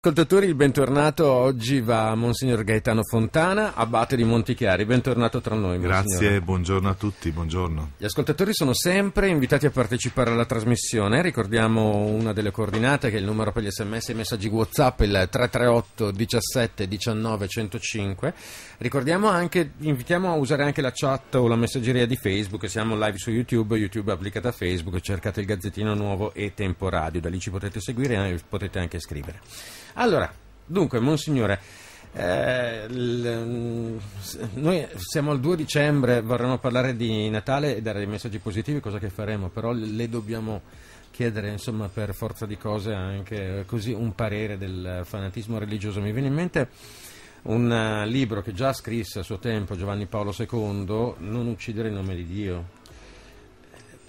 Ascoltatori, il bentornato oggi va a Monsignor Gaetano Fontana, abate di Montichiari. Bentornato tra noi. Grazie, Monsignor. buongiorno a tutti, buongiorno. Gli ascoltatori sono sempre invitati a partecipare alla trasmissione. Ricordiamo una delle coordinate che è il numero per gli sms e i messaggi WhatsApp, il 338 17 19 105. Ricordiamo anche, invitiamo a usare anche la chat o la messaggeria di Facebook. Siamo live su YouTube, YouTube applicata a Facebook. Cercate il Gazzettino Nuovo e Tempo Radio. Da lì ci potete seguire e potete anche scrivere. Allora, dunque, Monsignore, eh, l, noi siamo al 2 dicembre, vorremmo parlare di Natale e dare dei messaggi positivi, cosa che faremo, però le dobbiamo chiedere insomma, per forza di cose anche così un parere del fanatismo religioso. Mi viene in mente un libro che già scrisse a suo tempo Giovanni Paolo II, Non uccidere in nome di Dio,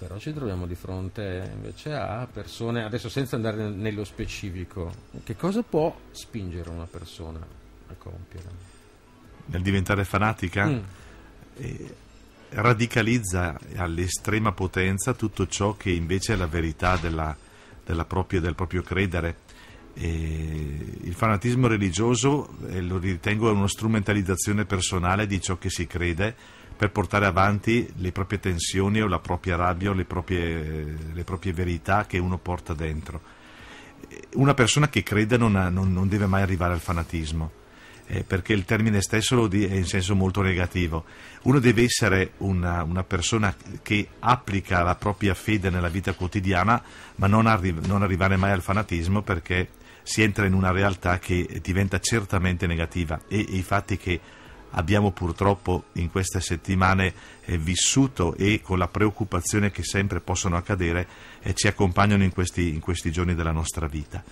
però ci troviamo di fronte invece a persone, adesso senza andare nello specifico, che cosa può spingere una persona a compiere? Nel diventare fanatica? Mm. Eh, radicalizza all'estrema potenza tutto ciò che invece è la verità della, della propria, del proprio credere. E il fanatismo religioso eh, lo ritengo una strumentalizzazione personale di ciò che si crede per portare avanti le proprie tensioni o la propria rabbia o le proprie, le proprie verità che uno porta dentro. Una persona che crede non, ha, non, non deve mai arrivare al fanatismo, eh, perché il termine stesso lo di, è in senso molto negativo. Uno deve essere una, una, persona che applica la propria fede nella vita quotidiana, ma non, arri- non arrivare mai al fanatismo perché si entra in una realtà che diventa certamente negativa e, e i fatti che abbiamo purtroppo in queste settimane eh, vissuto e con la preoccupazione che sempre possono accadere eh, ci accompagnano in questi, in questi, giorni della nostra vita.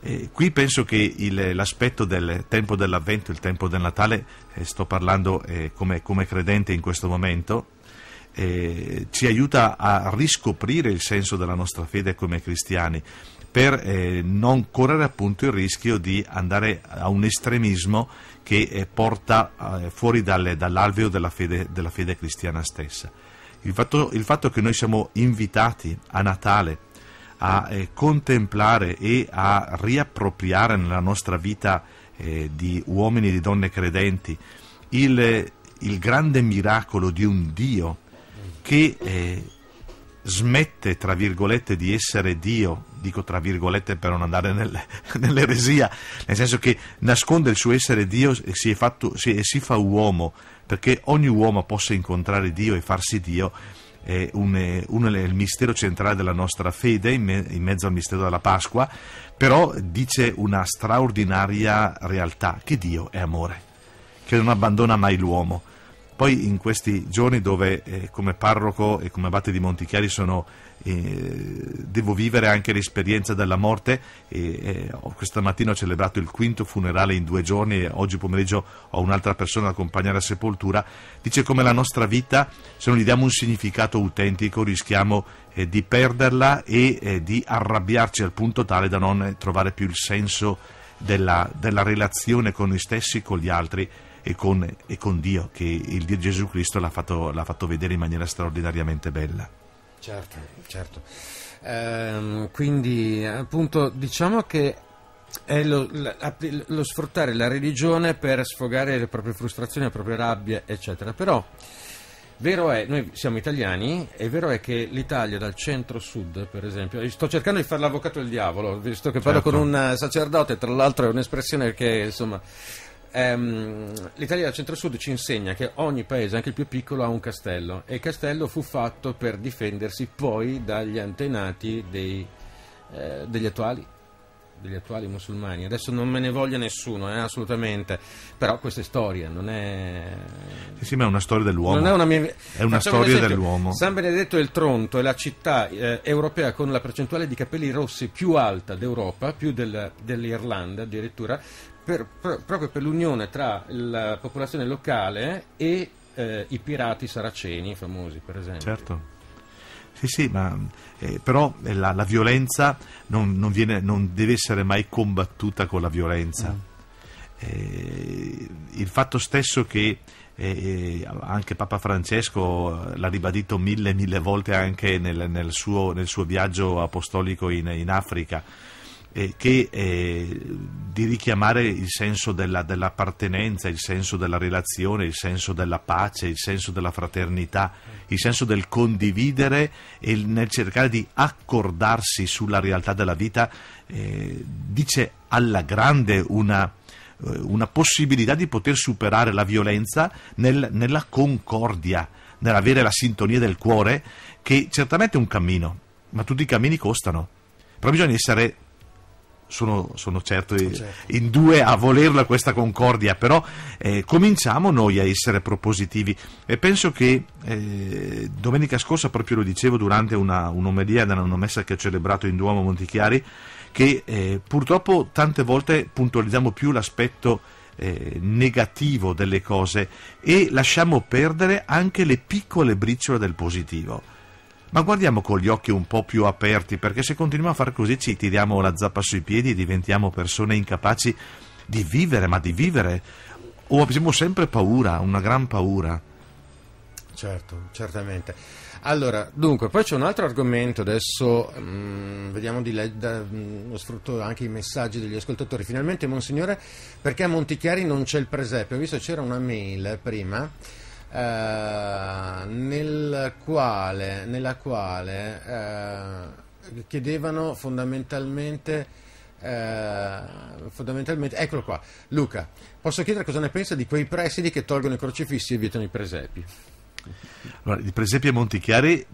Eh, qui penso che il, l'aspetto del tempo dell'avvento, il tempo del Natale, eh, sto parlando eh, come, come credente in questo momento, eh, ci aiuta a riscoprire il senso della nostra fede come cristiani per eh, non correre appunto il rischio di andare a un estremismo che eh, porta eh, fuori dall'alveo della fede, della fede, cristiana stessa. Il fatto, il fatto, che noi siamo invitati a Natale a eh, contemplare e a riappropriare nella nostra vita di uomini e di donne credenti il, il grande miracolo di un Dio che smette, tra virgolette, di essere Dio, dico tra virgolette per non andare nel, nell'eresia, nel senso che nasconde il suo essere Dio e si, fatto, si, si fa uomo, perché ogni uomo possa incontrare Dio e farsi Dio, è, un, un, è il mistero centrale della nostra fede, in, me, in mezzo al mistero della Pasqua, però dice una straordinaria realtà, che Dio è amore, che non abbandona mai l'uomo. Poi in questi giorni dove eh, come parroco e come abate di Montichiari sono, eh, devo vivere anche l'esperienza della morte, e, eh, questa mattina ho celebrato il quinto funerale in due giorni e oggi pomeriggio ho un'altra persona da accompagnare a sepoltura, dice come la nostra vita, se non gli diamo un significato autentico, rischiamo eh, di perderla e eh, di arrabbiarci al punto tale da non trovare più il senso della, della relazione con noi stessi, con gli altri e con, e con Dio che il Dio Gesù Cristo l'ha fatto, l'ha fatto vedere in maniera straordinariamente bella. Certo, certo. Ehm, quindi appunto diciamo che è lo, lo, sfruttare la religione per sfogare le proprie frustrazioni, le proprie rabbie, eccetera. Però vero è, noi siamo italiani, e vero è che l'Italia dal centro-sud, per esempio, sto cercando di fare l'avvocato del diavolo, visto che parlo certo. con un sacerdote, tra l'altro è un'espressione che insomma ehm, l'Italia del centro-sud ci insegna che ogni paese, anche il più piccolo, ha un castello e il castello fu fatto per difendersi poi dagli antenati dei, eh, degli attuali degli attuali musulmani. Adesso non me ne voglia nessuno, eh, assolutamente. Però questa è storia, non è. Sì, sì, ma è una storia dell'uomo. Non è una, mia... è una storia un dell'uomo. San Benedetto del Tronto è la città eh, europea con la percentuale di capelli rossi più alta d'Europa, più del, dell'Irlanda addirittura, per, per, proprio per l'unione tra la popolazione locale e eh, i pirati saraceni famosi, per esempio. Certo. Sì, sì, ma eh, però eh, la, la violenza non, non, viene, non, deve essere mai combattuta con la violenza. Mm. Eh, il fatto stesso che eh, anche Papa Francesco eh, l'ha ribadito mille, mille volte anche nel, nel, suo, nel suo, viaggio apostolico in, in Africa eh, che eh, di richiamare il senso della, dell'appartenenza, il senso della relazione, il senso della pace, il senso della fraternità, il senso del condividere e nel cercare di accordarsi sulla realtà della vita, eh, dice alla grande una, eh, una, possibilità di poter superare la violenza nel, nella concordia, nell'avere la sintonia del cuore, che certamente è un cammino, ma tutti i cammini costano. Però bisogna essere sono, sono, certo, certo in due a volerla questa concordia, però eh, cominciamo noi a essere propositivi e penso che eh, domenica scorsa proprio lo dicevo durante una, un'omelia una messa che ho celebrato in Duomo Montichiari che eh, purtroppo tante volte puntualizziamo più l'aspetto eh, negativo delle cose e lasciamo perdere anche le piccole briciole del positivo ma guardiamo con gli occhi un po' più aperti, perché se continuiamo a fare così ci tiriamo la zappa sui piedi e diventiamo persone incapaci di vivere, ma di vivere. O abbiamo sempre paura, una gran paura. Certo, certamente. Allora, dunque, poi c'è un altro argomento, adesso mh, mm, vediamo di leggere, mm, sfrutto anche i messaggi degli ascoltatori. Finalmente, Monsignore, perché a Montichiari non c'è il presepe? Ho visto c'era una mail prima eh, nel quale, nella quale eh, chiedevano fondamentalmente eh, fondamentalmente, eccolo qua, Luca, posso chiedere cosa ne pensa di quei presidi che tolgono i crocifissi e vietano i presepi? Allora, di Presepe e Montichiari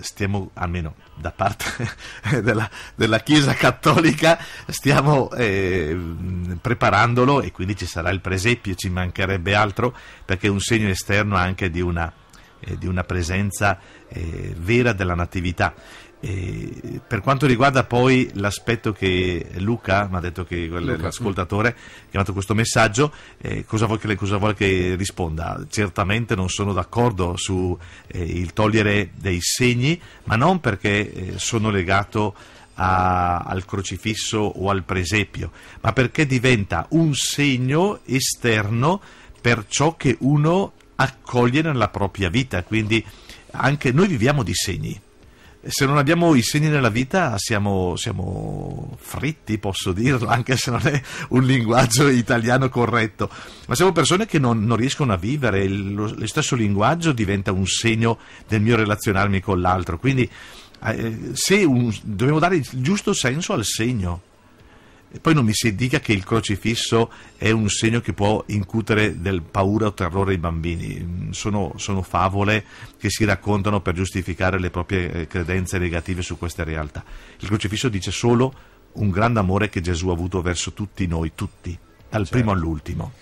stiamo, almeno da parte della, della Chiesa Cattolica, stiamo eh, preparandolo e quindi ci sarà il presepio, ci mancherebbe altro, perché è un segno esterno anche di una, eh, di una presenza eh, vera della Natività. E per quanto riguarda poi l'aspetto che Luca mi ha detto che Luca, l'ascoltatore ha chiamato questo messaggio, eh, cosa, vuole che, cosa, vuole che, risponda? Certamente non sono d'accordo sul eh, togliere dei segni, ma non perché eh, sono legato a, al crocifisso o al presepio, ma perché diventa un segno esterno per ciò che uno accoglie nella propria vita. Quindi anche noi viviamo di segni se non abbiamo i segni nella vita siamo, siamo, fritti, posso dirlo, anche se non è un linguaggio italiano corretto, ma siamo persone che non, non riescono a vivere, lo, lo, stesso linguaggio diventa un segno del mio relazionarmi con l'altro, quindi eh, un, dobbiamo dare il giusto senso al segno. E poi non mi si dica che il crocifisso è un segno che può incutere del paura o terrore ai bambini. Mm, sono, sono favole che si raccontano per giustificare le proprie eh, credenze negative su queste realtà. Il crocifisso dice solo un grande amore che Gesù ha avuto verso tutti noi, tutti, dal certo. primo all'ultimo.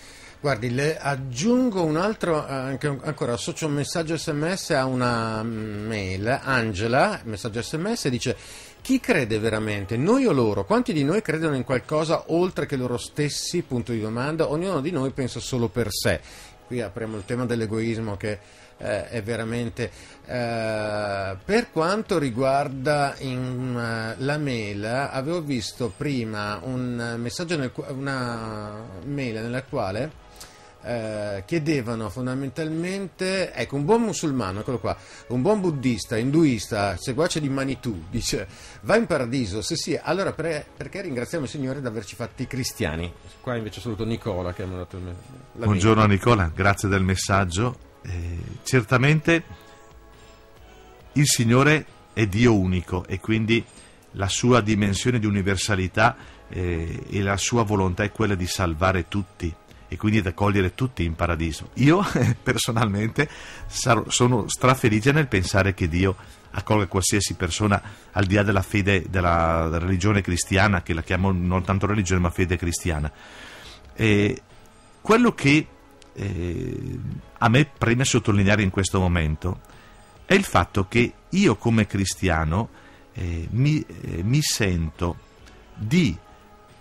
Guardi, le aggiungo un altro, eh, anche, ancora associo un messaggio sms a una mm, mail, Angela, messaggio sms, dice chi crede veramente, noi o loro? Quanti di noi credono in qualcosa oltre che loro stessi? Punto di domanda, ognuno di noi pensa solo per sé. Qui apriamo il tema dell'egoismo che eh, è veramente... Eh, per quanto riguarda in, uh, la mail, avevo visto prima un messaggio nel, una mail nella quale eh, chiedevano fondamentalmente, ecco, un buon musulmano, eccolo qua, un buon buddista, induista, seguace di Manitou, dice, va in paradiso? Se sì, allora pre, perché ringraziamo il Signore di averci fatti cristiani? Qua invece saluto Nicola che ha mandato il mio... Buongiorno amica. Nicola, grazie del messaggio. Eh, certamente il Signore è Dio unico e quindi la sua dimensione di universalità eh, e la sua volontà è quella di salvare tutti e quindi ad accogliere tutti in paradiso. Io personalmente sarò, sono strafelice nel pensare che Dio accolga qualsiasi persona al di là della fede, della, della religione cristiana, che la chiamo non tanto religione ma fede cristiana. E quello che eh, a me preme sottolineare in questo momento è il fatto che io come cristiano eh, mi, eh, mi sento di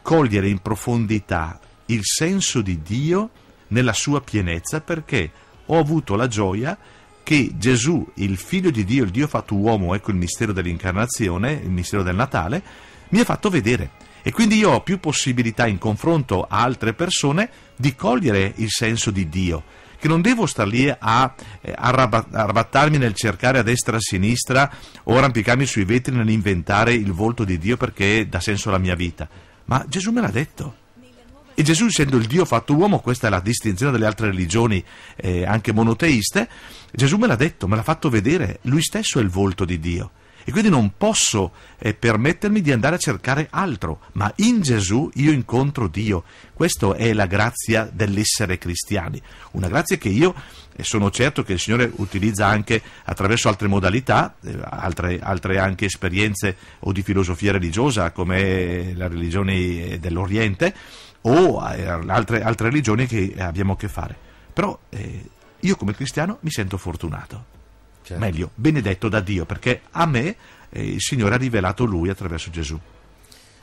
cogliere in profondità il senso di Dio nella sua pienezza perché ho avuto la gioia che Gesù, il figlio di Dio, il Dio fatto uomo, ecco il mistero dell'incarnazione, il mistero del Natale, mi ha fatto vedere. E quindi io ho più possibilità in confronto a altre persone di cogliere il senso di Dio, che non devo star lì a eh, arrabattarmi nel cercare a destra e a sinistra o arrampicarmi sui vetri nell'inventare il volto di Dio perché dà senso alla mia vita. Ma Gesù me l'ha detto. E Gesù, essendo il Dio fatto uomo, questa è la distinzione dalle altre religioni, eh, anche monoteiste, Gesù me l'ha detto, me l'ha fatto vedere, lui stesso è il volto di Dio. E quindi non posso eh, permettermi di andare a cercare altro, ma in Gesù io incontro Dio. Questa è la grazia dell'essere cristiani, una grazia che io sono certo che il Signore utilizza anche attraverso altre modalità, eh, altre, altre anche esperienze o di filosofia religiosa come la religione eh, dell'Oriente, o eh, altre, altre, religioni che abbiamo a che fare. Però eh, io come cristiano mi sento fortunato, certo. meglio, benedetto da Dio, perché a me eh, il Signore ha rivelato Lui attraverso Gesù.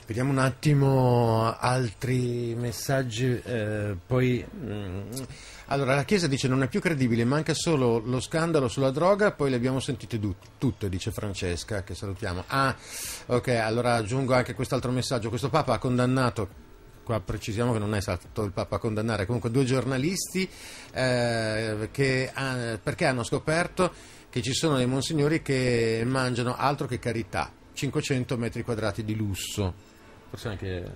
Vediamo un attimo altri messaggi, eh, poi... Mh, mm, allora, la Chiesa dice non è più credibile, manca solo lo scandalo sulla droga, poi le abbiamo sentite du- tutte, dice Francesca, che salutiamo. Ah, ok, allora aggiungo anche quest'altro messaggio. Questo Papa ha condannato qua precisiamo che non è stato il Papa a condannare, comunque due giornalisti eh, che, ah, perché hanno scoperto che ci sono dei monsignori che mangiano altro che carità, 500 metri quadrati di lusso. Anche... Eh,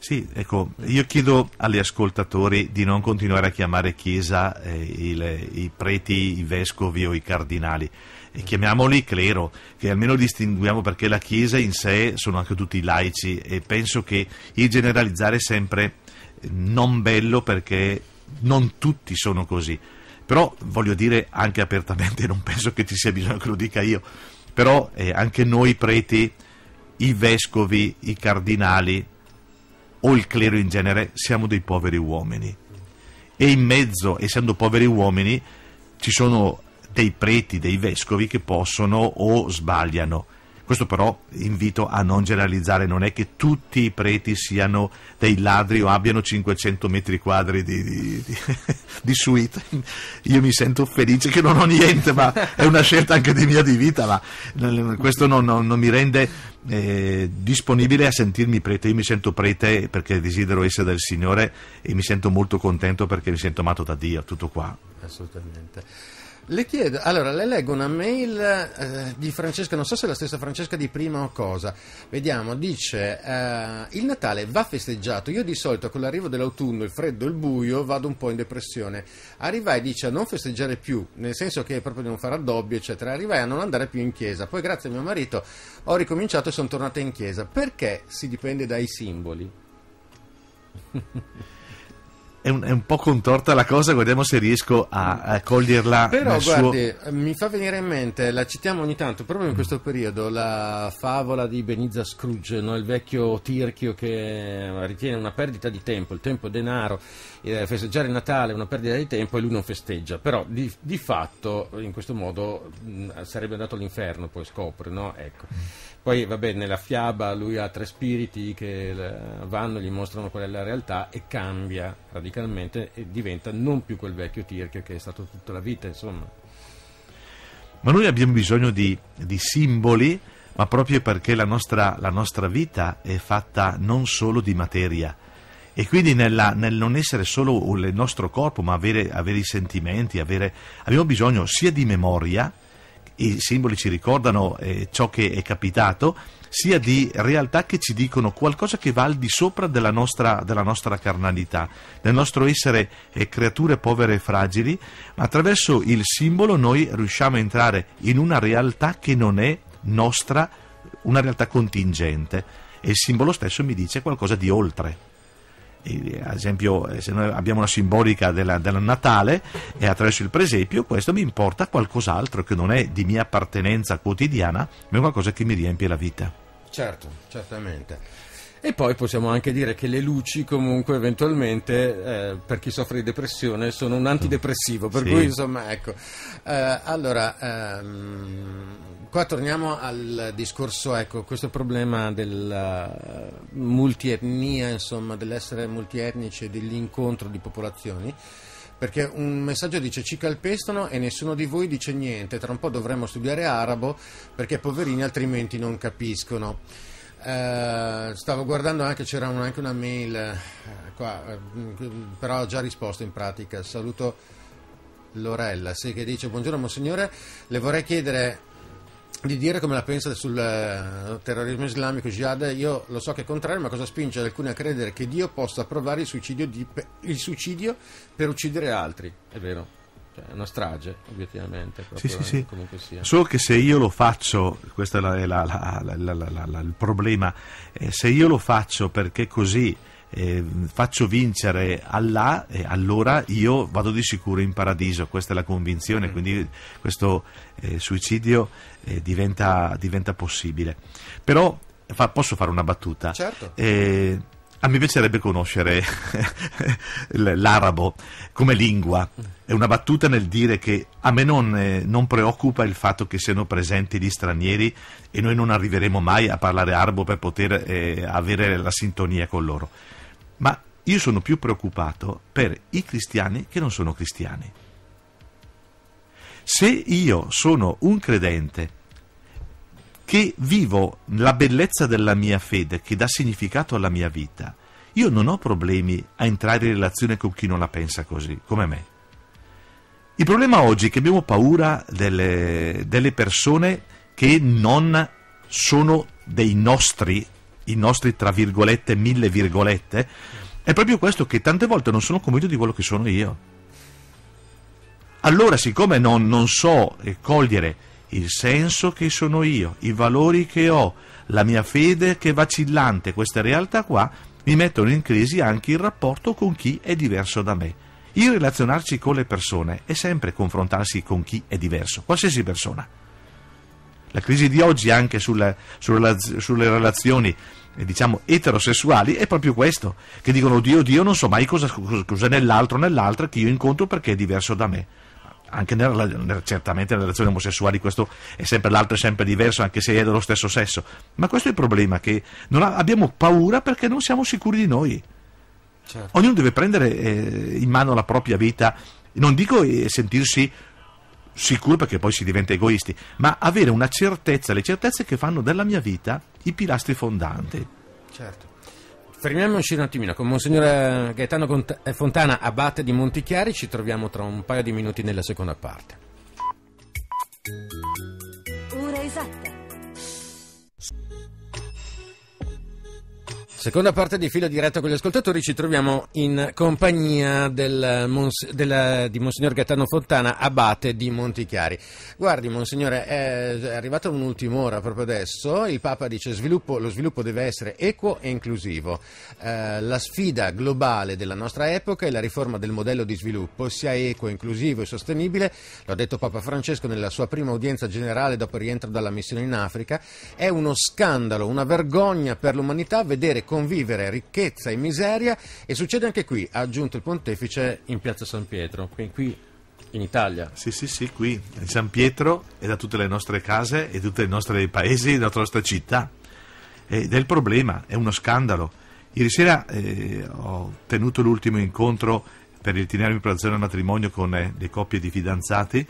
sì, ecco, io chiedo agli ascoltatori di non continuare a chiamare Chiesa eh, il, i preti, i vescovi o i cardinali e chiamiamoli clero, che almeno distinguiamo perché la Chiesa in sé sono anche tutti laici e penso che il generalizzare è sempre eh, non bello perché non tutti sono così. Però voglio dire anche apertamente, non penso che ci sia bisogno che lo dica io, però eh, anche noi preti, i vescovi, i cardinali o il clero in genere siamo dei poveri uomini. E in mezzo, essendo poveri uomini, ci sono dei preti, dei vescovi che possono o sbagliano. Questo però invito a non generalizzare, non è che tutti i preti siano dei ladri o abbiano 500 metri quadri di, di, di, di, suite. Io mi sento felice che non ho niente, ma è una scelta anche di mia di vita, ma eh, questo non, non, non mi rende eh, disponibile a sentirmi prete. Io mi sento prete perché desidero essere del Signore e mi sento molto contento perché mi sento amato da Dio, tutto qua. Assolutamente. Le chiedo, allora le leggo una mail eh, di Francesca, non so se è la stessa Francesca di prima o cosa, vediamo, dice eh, il Natale va festeggiato, io di solito con l'arrivo dell'autunno, il freddo, e il buio vado un po' in depressione, arrivai dice a non festeggiare più, nel senso che proprio di non fare addobbi eccetera, arrivai a non andare più in chiesa, poi grazie a mio marito ho ricominciato e sono tornata in chiesa, perché si dipende dai simboli? è un, è un, po' contorta la cosa, guardiamo se riesco a, a coglierla. Però guardi, suo... mi fa venire in mente, la citiamo ogni tanto, proprio in questo periodo, la favola di Benizza Scrooge, no? il vecchio tirchio che ritiene una perdita di tempo, il tempo è denaro, eh, festeggiare Natale è una perdita di tempo e lui non festeggia, però di, di fatto in questo modo mh, sarebbe andato all'inferno, poi scopre, no? Ecco. Poi, vabbè, nella fiaba lui ha tre spiriti che eh, vanno, gli mostrano qual è la realtà e cambia radicalmente e diventa non più quel vecchio Tirchio che è stato tutta la vita, insomma. Ma noi abbiamo bisogno di, di simboli, ma proprio perché la nostra, la nostra, vita è fatta non solo di materia. E quindi nella, nel non essere solo il nostro corpo, ma avere, avere i sentimenti, avere, abbiamo bisogno sia di memoria, i simboli ci ricordano eh, ciò che è capitato, sia di realtà che ci dicono qualcosa che va al di sopra della nostra, della nostra carnalità, del nostro essere eh, creature povere e fragili. Attraverso il simbolo noi riusciamo a entrare in una realtà che non è nostra, una realtà contingente. E il simbolo stesso mi dice qualcosa di oltre ad esempio eh, se noi abbiamo una simbolica del Natale e attraverso il presepio questo mi importa qualcos'altro che non è di mia appartenenza quotidiana ma è qualcosa che mi riempie la vita certo certamente e poi possiamo anche dire che le luci comunque eventualmente eh, per chi soffre di depressione sono un antidepressivo, per sì. cui insomma ecco. Eh, allora, ehm, qua torniamo al discorso, ecco, questo problema della eh, multietnia, insomma, dell'essere multietnici e dell'incontro di popolazioni perché un messaggio dice ci calpestano e nessuno di voi dice niente, tra un po' dovremmo studiare arabo perché poverini altrimenti non capiscono. Eh, stavo guardando anche, c'era un, anche una mail eh, qua, eh, però ho già risposto in pratica. Saluto Lorella, sì, che dice buongiorno Monsignore, le vorrei chiedere di dire come la pensa sul terrorismo islamico jihad. Io lo so che è contrario, ma cosa spinge alcuni a credere che Dio possa approvare il suicidio, di, il suicidio per uccidere altri? È vero. Cioè, è una strage, obiettivamente. Sì, sì, eh, sì. Solo che se io lo faccio, questo è la, la, la, il problema, eh, se io lo faccio perché così eh, faccio vincere Allah, eh, allora io vado di sicuro in paradiso, questa è la convinzione, mm. quindi questo eh, suicidio eh, diventa, diventa, possibile. Però fa, posso fare una battuta? Certo. Eh, Ah, mi piacerebbe conoscere l'arabo come lingua. È una battuta nel dire che a me non, eh, non, preoccupa il fatto che siano presenti gli stranieri e noi non arriveremo mai a parlare arabo per poter eh, avere la sintonia con loro. Ma io sono più preoccupato per i cristiani che non sono cristiani. Se io sono un credente che vivo la bellezza della mia fede, che dà significato alla mia vita, io non ho problemi a entrare in relazione con chi non la pensa così, come me. Il problema oggi è che abbiamo paura delle, delle persone che non sono dei nostri, i nostri tra virgolette, mille virgolette, è proprio questo che tante volte non sono convinto di quello che sono io. Allora, siccome non, non so eh, cogliere il senso che sono io, i valori che ho, la mia fede che è vacillante, queste realtà qua mi mettono in crisi anche il rapporto con chi è diverso da me. Il relazionarci con le persone è sempre confrontarsi con chi è diverso, qualsiasi persona. La crisi di oggi anche sulle, sulle, sulle relazioni eh, diciamo eterosessuali è proprio questo, che dicono Dio, Dio non so mai cosa, cosa, cosa nell'altro, nell'altra che io incontro perché è diverso da me anche nella, nella, certamente nelle relazioni omosessuali questo è sempre l'altro è sempre diverso anche se è dello stesso sesso ma questo è il problema che ha, abbiamo paura perché non siamo sicuri di noi certo. ognuno deve prendere eh, in mano la propria vita non dico eh, sentirsi sicuro perché poi si diventa egoisti ma avere una certezza le certezze che fanno della mia vita i pilastri fondanti certo Fermiamoci un attimino con Monsignor Gaetano eh, Fontana, abate di Montichiari, ci troviamo tra un paio di minuti nella seconda parte. Seconda parte di filo diretto con gli ascoltatori, ci troviamo in compagnia del Mons, della, di Monsignor Gaetano Fontana, abate di Montichiari. Guardi, Monsignore, è arrivata un'ultima ora proprio adesso. Il Papa dice che lo sviluppo deve essere equo e inclusivo. Eh, la sfida globale della nostra epoca è la riforma del modello di sviluppo, sia equo, inclusivo e sostenibile. Lo ha detto Papa Francesco nella sua prima udienza generale dopo il rientro dalla missione in Africa. È uno scandalo, una vergogna per l'umanità vedere come convivere ricchezza e miseria e succede anche qui, ha aggiunto il pontefice in piazza San Pietro, qui in Italia. Sì, sì, sì, qui in San Pietro e da tutte le nostre case e tutti i nostri paesi, la nostra città. Ed è il problema, è uno scandalo. Ieri sera eh, ho tenuto l'ultimo incontro per l'itinerare in preparazione al matrimonio con eh, le coppie di fidanzati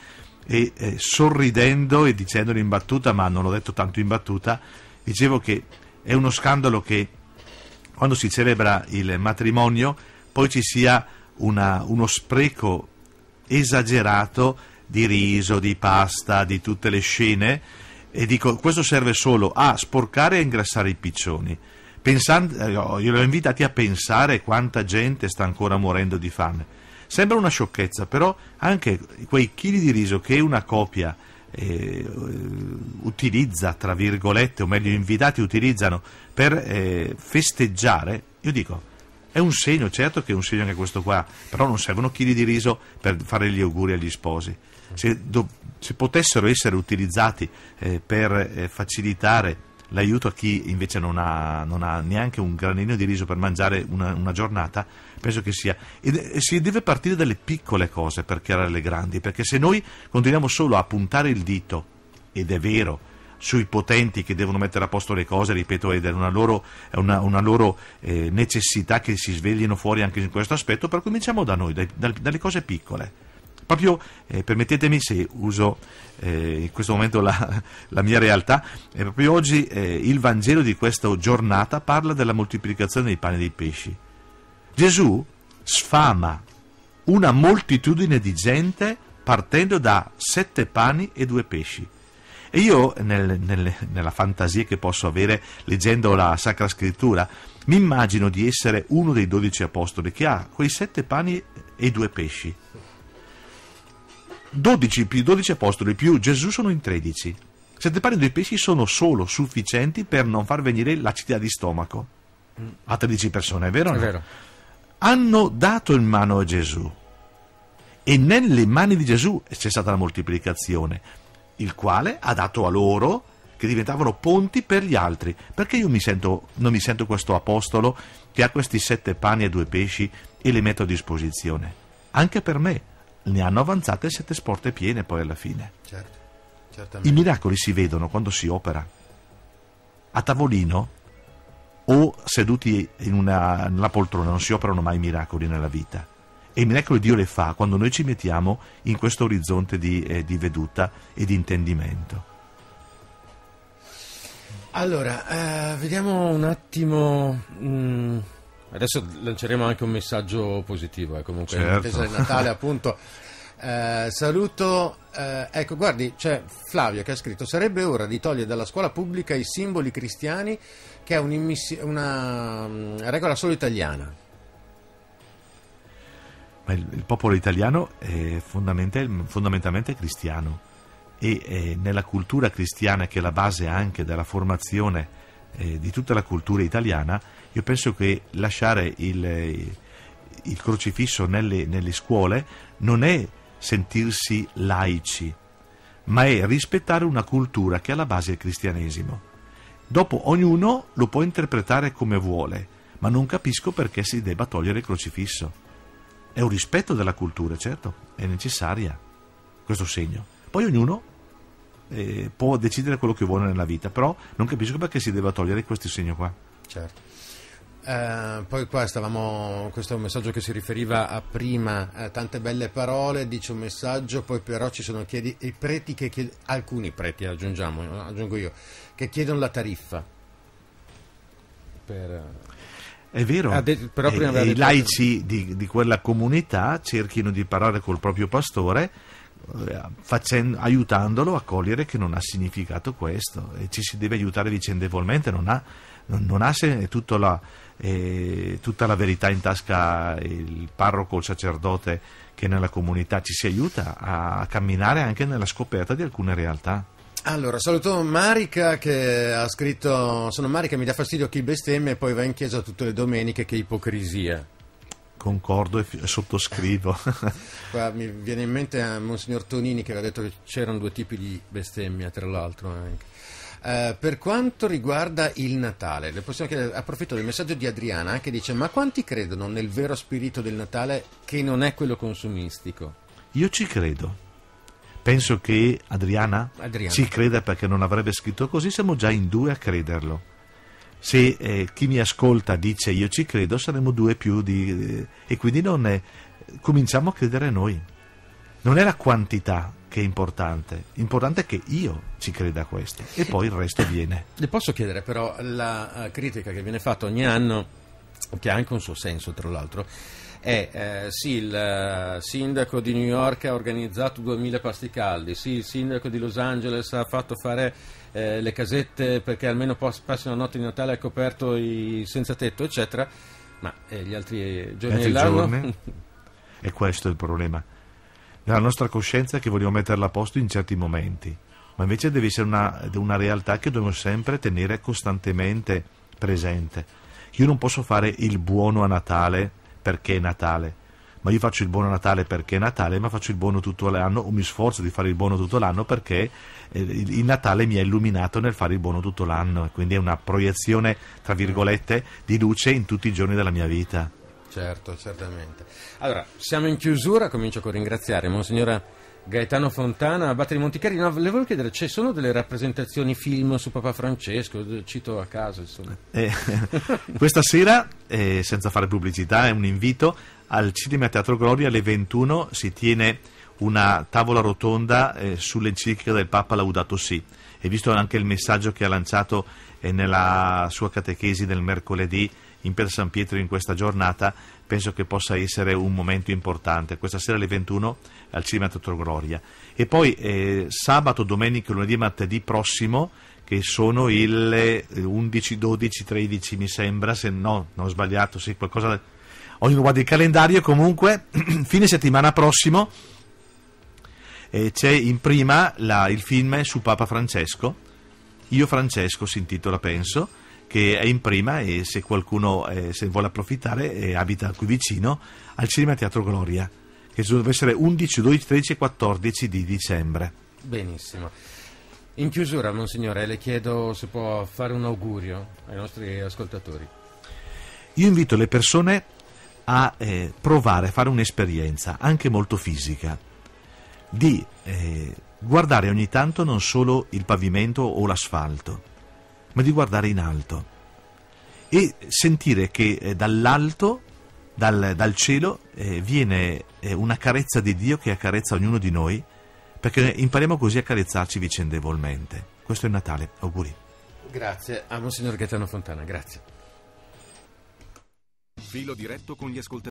e eh, sorridendo e dicendolo in battuta, ma non l'ho detto tanto in battuta, dicevo che è uno scandalo che quando si celebra il matrimonio poi ci sia una, uno spreco esagerato di riso, di pasta, di tutte le scene e dico questo serve solo a sporcare e ingrassare i piccioni. Pensando, eh, io li ho invitati a pensare quanta gente sta ancora morendo di fame. Sembra una sciocchezza, però anche quei chili di riso che una copia eh, utilizza, tra virgolette, o meglio gli invitati utilizzano per eh, festeggiare, io dico, è un segno, certo che è un segno anche questo qua, però non servono chili di riso per fare gli auguri agli sposi. Se, do, se potessero essere utilizzati eh, per eh, facilitare l'aiuto a chi invece non ha, non ha, neanche un granino di riso per mangiare una, una giornata, penso che sia. E, si deve partire dalle piccole cose per creare le grandi, perché se noi continuiamo solo a puntare il dito, ed è vero, sui potenti che devono mettere a posto le cose, ripeto, ed è una loro, una, una loro eh, necessità che si sveglino fuori anche in questo aspetto, però cominciamo da noi, dai, dalle cose piccole. Proprio, eh, permettetemi se uso eh, in questo momento la, la mia realtà, eh, proprio oggi eh, il Vangelo di questa giornata parla della moltiplicazione dei pani e dei pesci. Gesù sfama una moltitudine di gente partendo da sette pani e due pesci. E io, nel, nel, nella fantasia che posso avere leggendo la Sacra Scrittura, mi immagino di essere uno dei dodici apostoli che ha quei sette pani e due pesci. 12 più 12 apostoli più Gesù sono in 13. Sette pari due pesci sono solo sufficienti per non far venire l'acidità di stomaco mm. a 13 persone, è vero? È no? vero. Hanno dato in mano a Gesù e nelle mani di Gesù c'è stata la moltiplicazione, il quale ha dato a loro che diventavano ponti per gli altri. Perché io mi sento, non mi sento questo apostolo che ha questi sette pani e due pesci e li metto a disposizione? Anche per me ne hanno avanzate sette sporte piene poi alla fine. Certo, certamente. I miracoli si vedono quando si opera. A tavolino o seduti in una, in una poltrona non si operano mai miracoli nella vita. E i miracoli Dio le fa quando noi ci mettiamo in questo orizzonte di, eh, di veduta e di intendimento. Allora, eh, vediamo un attimo mh, mm, Adesso lanceremo anche un messaggio positivo, eh, comunque. Certo. In di Natale, appunto. Eh, saluto, eh, ecco guardi c'è Flavio che ha scritto sarebbe ora di togliere dalla scuola pubblica i simboli cristiani che è una mm, regola solo italiana. Ma il, il popolo italiano è fondamentalmente cristiano e eh, nella cultura cristiana che è la base anche della formazione eh, di tutta la cultura italiana, io penso che lasciare il, il crocifisso nelle, nelle scuole non è sentirsi laici, ma è rispettare una cultura che è alla base del cristianesimo. Dopo ognuno lo può interpretare come vuole, ma non capisco perché si debba togliere il crocifisso. È un rispetto della cultura, certo, è necessaria questo segno. Poi ognuno eh, può decidere quello che vuole nella vita, però non capisco perché si debba togliere questo segno qua. Certo. Eh, poi qua stavamo, questo è un messaggio che si riferiva a prima, eh, tante belle parole, dice un messaggio, poi però ci sono chiedi, i preti che chied, alcuni preti aggiungiamo, aggiungo io, che chiedono la tariffa. Per, eh, è vero, de- però prima e, i laici di, di quella comunità cerchino di parlare col proprio pastore eh, facendo, aiutandolo a cogliere che non ha significato questo e ci si deve aiutare vicendevolmente, non ha, non, non ha la, eh, tutta la verità in tasca il parroco o il sacerdote che nella comunità ci si aiuta a camminare anche nella scoperta di alcune realtà. Allora, saluto Marica che ha scritto: Sono Marica, mi dà fastidio chi bestemmia e poi va in chiesa tutte le domeniche, che ipocrisia concordo e, e sottoscrivo. Guarda, mi viene in mente a eh, Monsignor Tonini che aveva detto che c'erano due tipi di bestemmia, tra l'altro anche. Uh, per quanto riguarda il Natale, chiedere, approfitto del messaggio di Adriana che dice: Ma quanti credono nel vero spirito del Natale che non è quello consumistico? Io ci credo. Penso che Adriana, Adriana. ci creda perché non avrebbe scritto così, siamo già in due a crederlo se eh, chi mi ascolta dice io ci credo, saremo due più di, eh, e quindi non è, cominciamo a credere noi. Non è la quantità che è importante, l'importante è che io ci creda a questo e poi il resto viene. Le posso chiedere però la eh, critica che viene fatta ogni anno, che ha anche un suo senso tra l'altro, è eh, eh, sì il eh, sindaco di New York ha organizzato 2000 pasti caldi, sì il sindaco di Los Angeles ha fatto fare eh, le casette perché almeno passino la notte di Natale ha coperto i senza tetto eccetera, ma eh, gli altri giorni altri giorni, e questo è il problema. Nella nostra coscienza che vogliamo metterla a posto in certi momenti, ma invece deve essere una, una realtà che dobbiamo sempre tenere costantemente presente. Io non posso fare il buono a Natale perché è Natale. Ma io faccio il buono Natale perché è Natale, ma faccio il buono tutto l'anno o mi sforzo di fare il buono tutto l'anno perché eh, il Natale mi ha illuminato nel fare il buono tutto l'anno. Quindi è una proiezione, tra virgolette, di luce in tutti i giorni della mia vita. Certo, certamente. Allora, siamo in chiusura, comincio con ringraziare Monsignora Gaetano Fontana, Abate di Monticarino, le volevo chiedere, ci sono delle rappresentazioni film su Papa Francesco, eh, cito a caso insomma. Eh, questa sera, eh, senza fare pubblicità, è un invito al Cinema Teatro Gloria alle 21 si tiene una tavola rotonda eh, sull'enciclica del Papa Laudato Si e visto anche il messaggio che ha lanciato eh, nella sua catechesi del mercoledì in Pier San Pietro in questa giornata penso che possa essere un momento importante, questa sera alle 21 al Cinema Teatro Gloria. E poi eh, sabato, domenica, lunedì e martedì prossimo, che sono il 11, 12, 13 mi sembra, se no, non ho sbagliato, sì, qualcosa... Ognuno guarda il calendario, comunque, fine settimana prossimo eh, c'è in prima la, il film su Papa Francesco, Io Francesco si intitola, penso, che è in prima e se qualcuno eh, se vuole approfittare eh, abita qui vicino al Cinema Teatro Gloria che dovrebbe essere 11, 12, 13 e 14 di dicembre. Benissimo. In chiusura, Monsignore, le chiedo se può fare un augurio ai nostri ascoltatori. Io invito le persone a eh, provare a fare un'esperienza, anche molto fisica, di eh, guardare ogni tanto non solo il pavimento o l'asfalto, ma di guardare in alto e sentire che eh, dall'alto, dal, dal cielo, eh, viene eh, una carezza di Dio che accarezza ognuno di noi, perché impariamo così a carezzarci vicendevolmente. Questo è Natale, auguri. Grazie a Monsignor Gaetano Fontana, grazie. Filo diretto con gli ascoltatori.